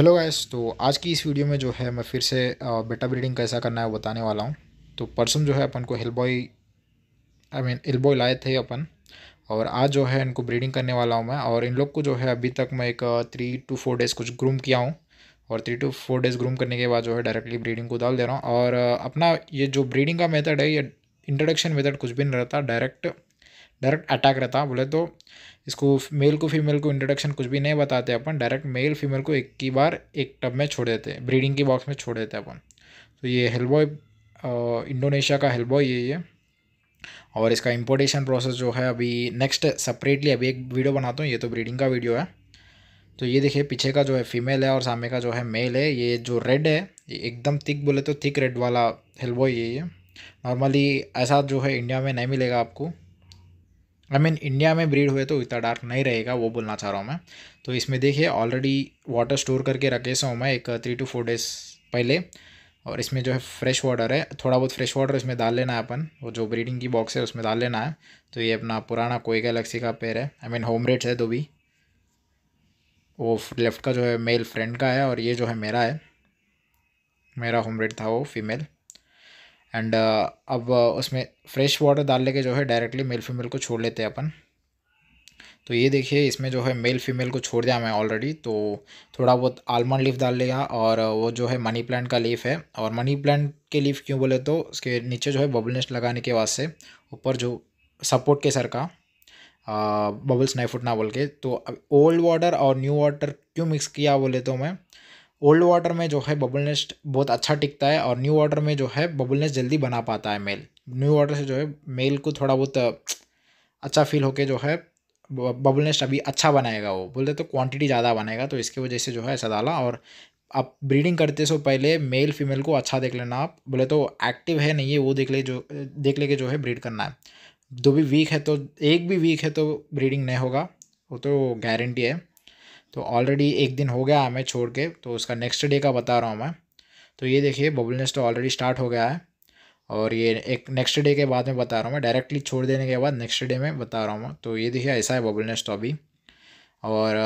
hello guys तो आज की इस वीडियो में जो है मैं फिर से बेटा ब्रीडिंग कैसा करना है बताने वाला हूँ तो परसों जो है अपन को hill boy boy I mean hill boy boy लाए थे अपन और आज जो है इनको ब्रीडिंग करने वाला हूँ मैं और इन लोग को जो है अभी तक मैं एक थ्री टू फोर डेज़ कुछ ग्रूम किया हूँ और three two four days groom करने के बाद जो है डायरेक्टली ब्रीडिंग को डाल दे रहा हूँ और अपना ये जो ब्रीडिंग का मेथड है ये इंट्रोडक्शन मेथड कुछ भी नहीं रहता डायरेक्ट डायरेक्ट अटैक रहता बोले तो इसको मेल को फीमेल को इंट्रोडक्शन कुछ भी नहीं बताते अपन डायरेक्ट मेल फीमेल को एक ही बार एक टब में छोड़ देते हैं ब्रीडिंग की बॉक्स में छोड़ देते हैं अपन तो ये हेलबॉय इंडोनेशिया का हेलबॉय ये है और इसका इम्पोर्टेशन प्रोसेस जो है अभी नेक्स्ट सेपरेटली अभी एक वीडियो बनाता हूँ ये तो ब्रीडिंग का वीडियो है तो ये देखिए पीछे का जो है फीमेल है और सामने का जो है मेल है ये जो रेड है ये एकदम थिक बोले तो थिक रेड वाला हेलबॉय ये है नॉर्मली ऐसा जो है इंडिया में नहीं मिलेगा आपको आई मीन इंडिया में ब्रीड हुए तो इतना डार्क नहीं रहेगा वो बोलना चाह रहा हूँ मैं तो इसमें देखिए ऑलरेडी वाटर स्टोर करके रखे सो मैं एक थ्री टू फोर डेज पहले और इसमें जो है फ्रेश वाटर है थोड़ा बहुत फ्रेश वाटर इसमें डाल लेना है अपन वो जो ब्रीडिंग की बॉक्स है उसमें डाल लेना है तो ये अपना पुराना कोई गैलेक्सी का पेड़ है आई मीन होम रेट्स है दो भी वो लेफ्ट का जो है मेल फ्रेंड का है और ये जो है मेरा है मेरा होम रेट था वो फीमेल एंड uh, अब uh, उसमें फ्रेश वाटर डालने के जो है डायरेक्टली मेल फीमेल को छोड़ लेते हैं अपन तो ये देखिए इसमें जो है मेल फीमेल को छोड़ दिया मैं ऑलरेडी तो थोड़ा बहुत आलमंड लीफ डाल लिया और uh, वो जो है मनी प्लांट का लीफ है और मनी प्लांट के लीफ क्यों बोले तो उसके नीचे जो है बबलनेस लगाने के वास्ते ऊपर जो सपोर्ट के सर का बबल्स नहीं फुटना बोल के तो अब ओल्ड वाटर और न्यू वाटर क्यों मिक्स किया बोले तो मैं ओल्ड वाटर में जो है बबल बहुत अच्छा टिकता है और न्यू वाटर में जो है बबुलनेस जल्दी बना पाता है मेल न्यू वाटर से जो है मेल को थोड़ा बहुत अच्छा फील होके जो है बबल अभी अच्छा बनाएगा वो बोलते तो क्वांटिटी ज़्यादा बनाएगा तो इसकी वजह से जो है ऐसा डाला और आप ब्रीडिंग करते से पहले मेल फीमेल को अच्छा देख लेना आप बोले तो एक्टिव है नहीं है वो देख ले जो देख लेके जो है ब्रीड करना है दो भी वीक है तो एक भी वीक है तो ब्रीडिंग नहीं होगा वो तो गारंटी है तो ऑलरेडी एक दिन हो गया है हमें छोड़ के तो उसका नेक्स्ट डे का बता रहा हूँ मैं तो ये देखिए बबलनेस तो ऑलरेडी स्टार्ट हो गया है और ये एक नेक्स्ट डे के बाद में बता रहा हूँ मैं डायरेक्टली छोड़ देने के बाद नेक्स्ट डे में बता रहा हूँ मैं तो ये देखिए ऐसा है बबलनेस तो अभी और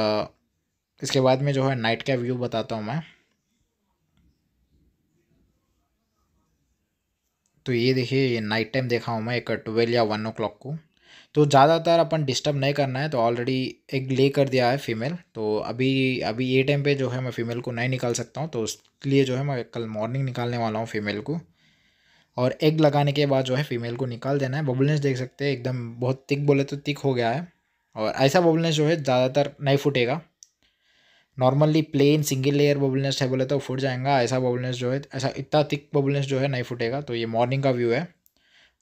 इसके बाद में जो है नाइट का व्यू बताता हूँ मैं तो ये देखिए नाइट टाइम देखा हूँ मैं एक ट्वेल्व या वन ओ क्लॉक को तो ज़्यादातर अपन डिस्टर्ब नहीं करना है तो ऑलरेडी एक ले कर दिया है फीमेल तो अभी अभी ये टाइम पे जो है मैं फ़ीमेल को नहीं निकाल सकता हूँ तो उसके लिए जो है मैं कल मॉर्निंग निकालने वाला हूँ फ़ीमेल को और एग लगाने के बाद जो है फीमेल को निकाल देना है बबुलनेस देख सकते हैं एकदम बहुत तिक बोले तो तिक हो गया है और ऐसा बबुलनेस जो है ज़्यादातर नहीं फूटेगा normally plain single layer bubble nest है बोले तो फूट जाएगा ऐसा बबुलनेस जो है ऐसा इतना तिक बबुलनेस जो है नहीं फूटेगा तो ये मॉर्निंग का व्यू है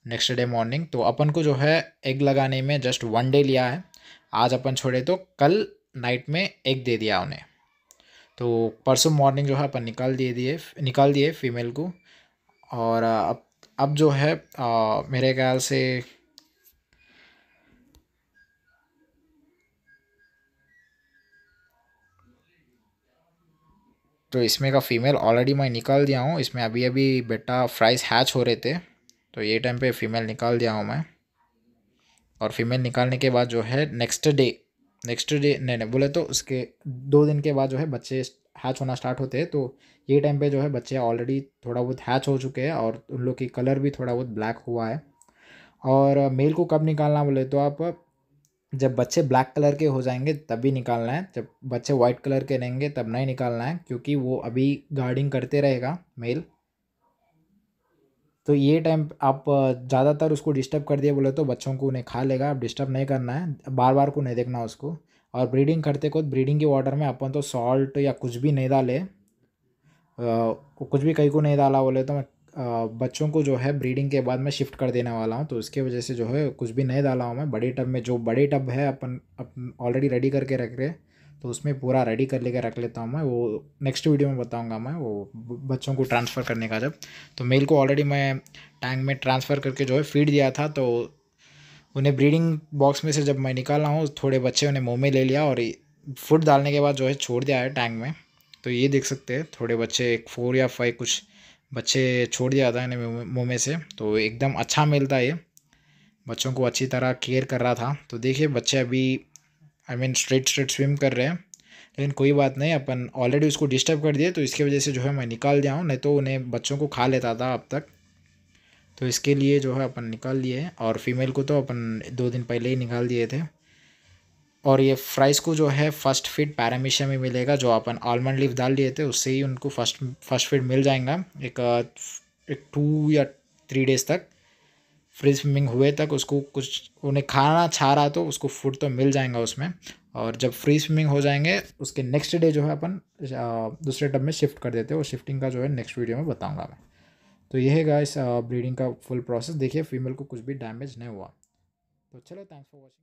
नेक्स्ट डे मॉर्निंग तो अपन को जो है एग लगाने में जस्ट वन डे लिया है आज अपन छोड़े तो कल नाइट में एग दे दिया उन्हें तो परसों मॉर्निंग जो है अपन निकाल दिए दिए निकाल दिए फीमेल को और अब अब जो है आ, मेरे ख्याल से तो इसमें का फीमेल ऑलरेडी मैं निकाल दिया हूँ इसमें अभी अभी बेटा फ्राइज हैच हो रहे थे तो ये टाइम पे फीमेल निकाल दिया हूँ मैं और फीमेल निकालने के बाद जो है नेक्स्ट डे नेक्स्ट डे नहीं नहीं बोले तो उसके दो दिन के बाद जो है बच्चे हैच होना स्टार्ट होते हैं तो ये टाइम पे जो है बच्चे ऑलरेडी थोड़ा बहुत हैच हो चुके हैं और उन लोग की कलर भी थोड़ा बहुत ब्लैक हुआ है और मेल को कब निकालना बोले तो आप जब बच्चे ब्लैक कलर के हो जाएंगे तब भी निकालना है जब बच्चे वाइट कलर के रहेंगे तब नहीं निकालना है क्योंकि वो अभी गार्डिंग करते रहेगा मेल तो ये टाइम आप ज़्यादातर उसको डिस्टर्ब कर दिए बोले तो बच्चों को उन्हें खा लेगा आप डिस्टर्ब नहीं करना है बार बार को नहीं देखना उसको और ब्रीडिंग करते को ब्रीडिंग के वाटर में अपन तो सॉल्ट या कुछ भी नहीं डाले कुछ भी कहीं को नहीं डाला बोले तो मैं बच्चों को जो है ब्रीडिंग के बाद मैं शिफ्ट कर देने वाला हूँ तो उसके वजह से जो है कुछ भी नहीं डाला हूँ मैं बड़े टब में जो बड़े टब है अपन अपन ऑलरेडी रेडी करके रख रहे तो उसमें पूरा रेडी कर लेकर रख लेता हूँ मैं वो नेक्स्ट वीडियो में बताऊँगा मैं वो बच्चों को ट्रांसफ़र करने का जब तो मेल को ऑलरेडी मैं टैंक में ट्रांसफ़र करके जो है फीड दिया था तो उन्हें ब्रीडिंग बॉक्स में से जब मैं निकाला हूँ थोड़े बच्चे उन्हें मुँह में ले लिया और फूड डालने के बाद जो है छोड़ दिया है टैंक में तो ये देख सकते हैं थोड़े बच्चे एक फोर या फाइव कुछ बच्चे छोड़ दिया था इन्हें मुँह में से तो एकदम अच्छा मिलता है ये बच्चों को अच्छी तरह केयर कर रहा था तो देखिए बच्चे अभी I mean straight straight swim कर रहे हैं लेकिन कोई बात नहीं अपन ऑलरेडी उसको डिस्टर्ब कर दिए तो इसके वजह से जो है मैं निकाल दिया हूँ नहीं तो उन्हें बच्चों को खा लेता था अब तक तो इसके लिए जो है अपन निकाल दिए और फीमेल को तो अपन दो दिन पहले ही निकाल दिए थे और ये फ्राइज़ को जो है फर्स्ट फीड पैरामिशा में मिलेगा जो अपन आलमंड लिफ डाल दिए थे उससे ही उनको फर्स्ट फर्स्ट फीड मिल जाएगा एक एक टू या थ्री डेज़ तक फ्री स्विमिंग हुए तक उसको कुछ उन्हें खाना छा रहा तो उसको फूड तो मिल जाएगा उसमें और जब फ्री स्विमिंग हो जाएंगे उसके नेक्स्ट डे जो है अपन दूसरे टब में शिफ्ट कर देते हैं वो शिफ्टिंग का जो है नेक्स्ट वीडियो में बताऊँगा मैं तो यह है गाइस ब्रीडिंग का फुल प्रोसेस देखिए फीमेल को कुछ भी डैमेज नहीं हुआ तो चलो थैंक्स फॉर वॉचिंग